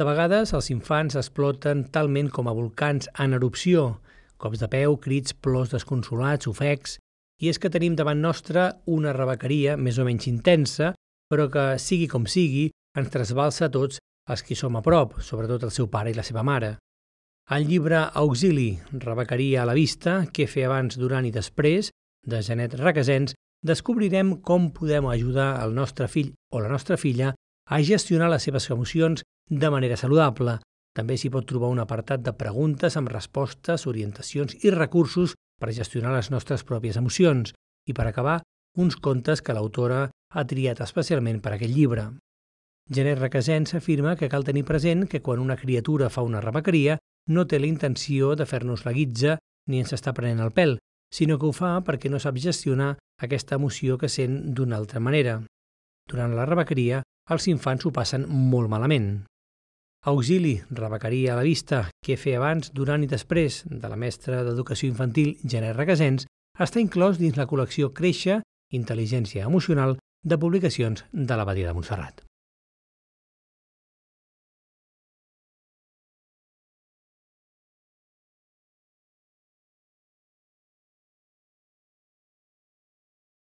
De vegades, els infants exploten talment com a volcans en erupció, cops de peu, crits, plors desconsolats, ofecs... I és que tenim davant nostra una rebequeria més o menys intensa, però que, sigui com sigui, ens trasbalsa a tots els qui som a prop, sobretot el seu pare i la seva mare. El llibre Auxili Rebequeria a la vista què fer abans, durant i després, de Genet Requesens, descobrirem com podem ajudar el nostre fill o la nostra filla a gestionar les seves emocions de manera saludable. També s'hi pot trobar un apartat de preguntes amb respostes, orientacions i recursos per gestionar les nostres pròpies emocions. I per acabar, uns contes que l'autora ha triat especialment per a aquest llibre. Genet Requesens afirma que cal tenir present que quan una criatura fa una rebequeria no té la intenció de fer-nos la guitza ni ens està prenent el pèl, sinó que ho fa perquè no sap gestionar aquesta emoció que sent d'una altra manera. Durant la rebequeria, els infants ho passen molt malament. Auxili, rebequeria a la vista, que fer abans, durant i després, de la mestra d'Educació Infantil Gener Requesens, està inclòs dins la col·lecció Créixer, Intel·ligència Emocional, de publicacions de l'Abadia de Montserrat.